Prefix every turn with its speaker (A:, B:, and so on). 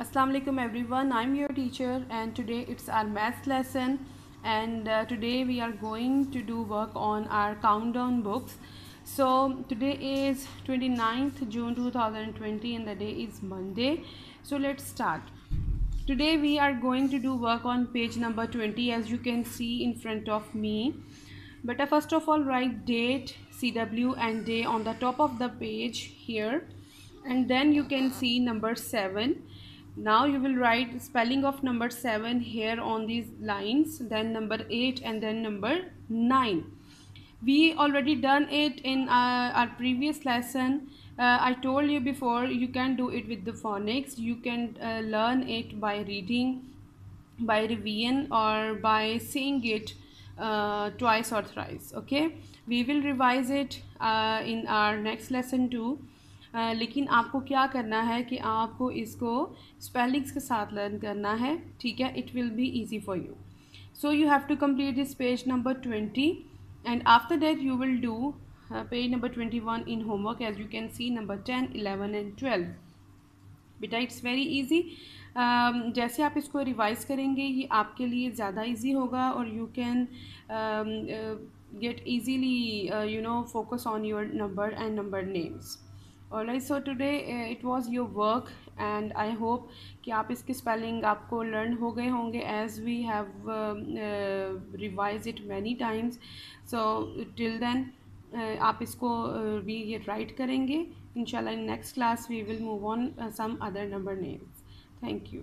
A: Assalamualaikum alaikum everyone I'm your teacher and today it's our math lesson and uh, today we are going to do work on our countdown books so today is 29th June 2020 and the day is Monday so let's start today we are going to do work on page number 20 as you can see in front of me but uh, first of all write date CW and day on the top of the page here and then you can see number 7 now you will write spelling of number 7 here on these lines then number 8 and then number 9 we already done it in uh, our previous lesson uh, I told you before you can do it with the phonics you can uh, learn it by reading by revision or by seeing it uh, twice or thrice okay we will revise it uh, in our next lesson too लेकिन आपको क्या करना है कि आपको इसको spellings के साथ लर्न करना है ठीक है it will be easy for you so you have to complete this page number twenty and after that you will do page number twenty one in homework as you can see number ten eleven and twelve बेटा it's very easy जैसे आप इसको revise करेंगे ये आपके लिए ज़्यादा easy होगा और you can get easily you know focus on your number and number names और so today it was your work and I hope कि आप इसके स्पेलिंग आपको लर्न हो गए होंगे as we have revise it many times so till then आप इसको uh, भी ये राइट करेंगे इंशाल्लाह in next class we will move on some other number names thank you